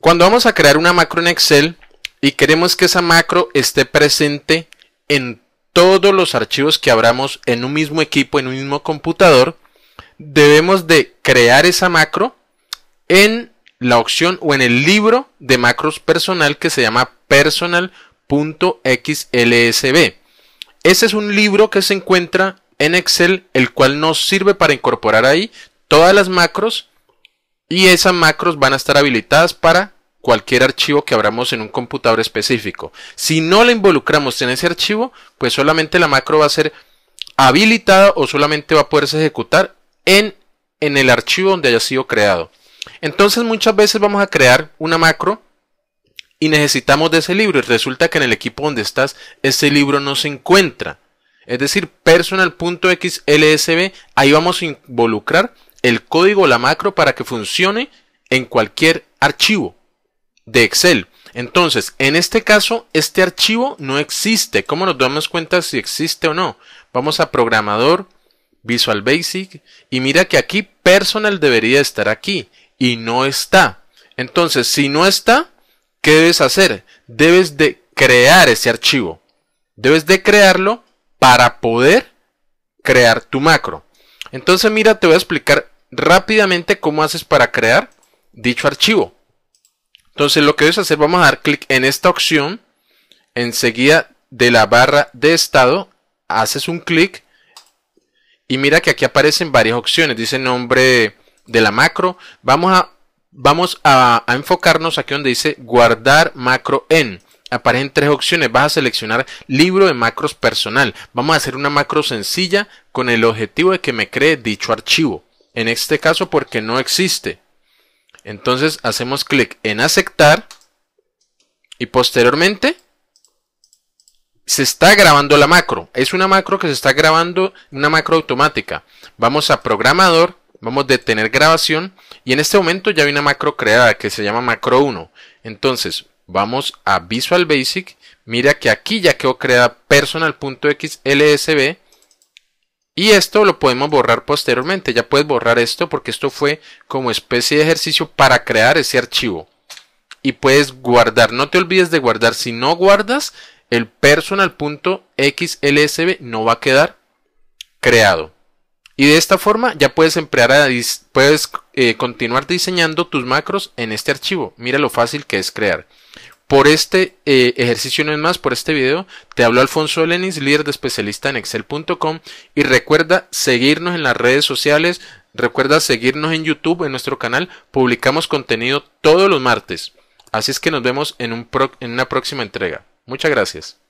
Cuando vamos a crear una macro en Excel y queremos que esa macro esté presente en todos los archivos que abramos en un mismo equipo, en un mismo computador, debemos de crear esa macro en la opción o en el libro de macros personal que se llama personal.xlsb. Ese es un libro que se encuentra en Excel, el cual nos sirve para incorporar ahí todas las macros y esas macros van a estar habilitadas para cualquier archivo que abramos en un computador específico. Si no la involucramos en ese archivo, pues solamente la macro va a ser habilitada o solamente va a poderse ejecutar en, en el archivo donde haya sido creado. Entonces muchas veces vamos a crear una macro y necesitamos de ese libro y resulta que en el equipo donde estás ese libro no se encuentra. Es decir, personal.xlsb, ahí vamos a involucrar el código, la macro, para que funcione en cualquier archivo de Excel. Entonces, en este caso, este archivo no existe. ¿Cómo nos damos cuenta si existe o no? Vamos a programador, Visual Basic, y mira que aquí personal debería estar aquí, y no está. Entonces, si no está, ¿qué debes hacer? Debes de crear ese archivo. Debes de crearlo para poder crear tu macro. Entonces mira, te voy a explicar rápidamente cómo haces para crear dicho archivo. Entonces lo que debes hacer, vamos a dar clic en esta opción, enseguida de la barra de estado, haces un clic y mira que aquí aparecen varias opciones, dice nombre de la macro, vamos a, vamos a enfocarnos aquí donde dice guardar macro en aparecen tres opciones. Vas a seleccionar libro de macros personal. Vamos a hacer una macro sencilla con el objetivo de que me cree dicho archivo. En este caso porque no existe. Entonces hacemos clic en aceptar y posteriormente se está grabando la macro. Es una macro que se está grabando, una macro automática. Vamos a programador, vamos a detener grabación y en este momento ya hay una macro creada que se llama macro 1. Entonces vamos a Visual Basic, mira que aquí ya quedó creada personal.xlsb y esto lo podemos borrar posteriormente, ya puedes borrar esto porque esto fue como especie de ejercicio para crear ese archivo y puedes guardar, no te olvides de guardar, si no guardas el personal.xlsb no va a quedar creado. Y de esta forma ya puedes emplear a puedes eh, continuar diseñando tus macros en este archivo. Mira lo fácil que es crear. Por este eh, ejercicio no es más, por este video, te hablo Alfonso Lenis, líder de especialista en excel.com y recuerda seguirnos en las redes sociales, recuerda seguirnos en YouTube, en nuestro canal, publicamos contenido todos los martes. Así es que nos vemos en una próxima entrega. Muchas gracias.